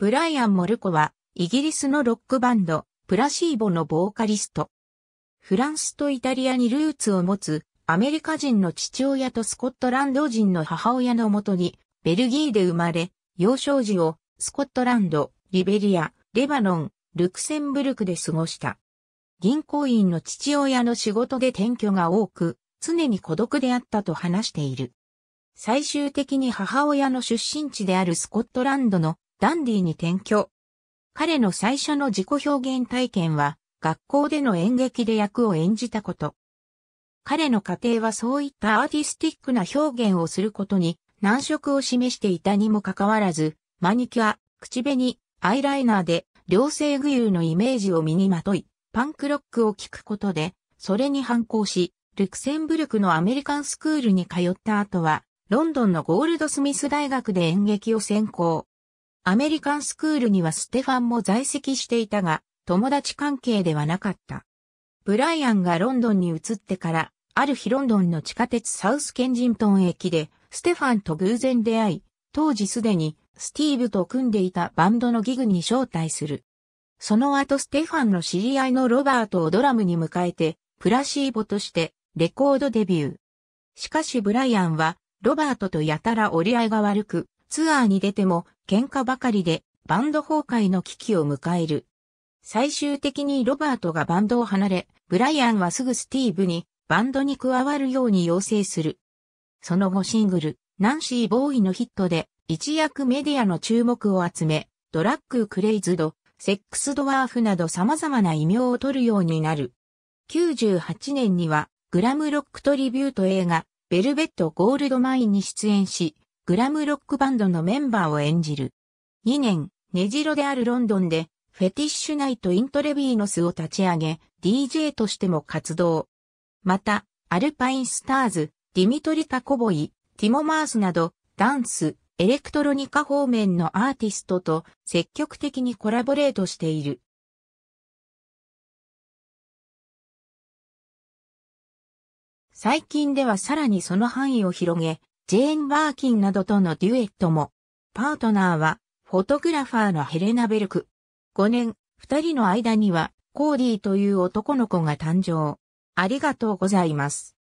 ブライアン・モルコは、イギリスのロックバンド、プラシーボのボーカリスト。フランスとイタリアにルーツを持つ、アメリカ人の父親とスコットランド人の母親のもとに、ベルギーで生まれ、幼少時を、スコットランド、リベリア、レバノン、ルクセンブルクで過ごした。銀行員の父親の仕事で転居が多く、常に孤独であったと話している。最終的に母親の出身地であるスコットランドのダンディに転居。彼の最初の自己表現体験は、学校での演劇で役を演じたこと。彼の家庭はそういったアーティスティックな表現をすることに難色を示していたにもかかわらず、マニキュア、口紅、アイライナーで、両性具有のイメージを身にまとい、パンクロックを聴くことで、それに反抗し、ルクセンブルクのアメリカンスクールに通った後は、ロンドンのゴールドスミス大学で演劇を専攻。アメリカンスクールにはステファンも在籍していたが、友達関係ではなかった。ブライアンがロンドンに移ってから、ある日ロンドンの地下鉄サウスケンジントン駅で、ステファンと偶然出会い、当時すでにスティーブと組んでいたバンドのギグに招待する。その後ステファンの知り合いのロバートをドラムに迎えて、プラシーボとしてレコードデビュー。しかしブライアンは、ロバートとやたら折り合いが悪く、ツアーに出ても喧嘩ばかりでバンド崩壊の危機を迎える。最終的にロバートがバンドを離れ、ブライアンはすぐスティーブにバンドに加わるように要請する。その後シングル、ナンシー・ボーイのヒットで一躍メディアの注目を集め、ドラッグ・クレイズド、セックス・ドワーフなど様々な異名を取るようになる。98年にはグラムロックトリビュート映画、ベルベット・ゴールドマインに出演し、グラムロックバンドのメンバーを演じる。2年、根城であるロンドンで、フェティッシュナイト・イントレビーノスを立ち上げ、DJ としても活動。また、アルパインスターズ、ディミトリ・タコボイ、ティモ・マースなど、ダンス、エレクトロニカ方面のアーティストと積極的にコラボレートしている。最近ではさらにその範囲を広げ、ジェーン・バーキンなどとのデュエットも、パートナーは、フォトグラファーのヘレナ・ベルク。5年、2人の間には、コーディという男の子が誕生。ありがとうございます。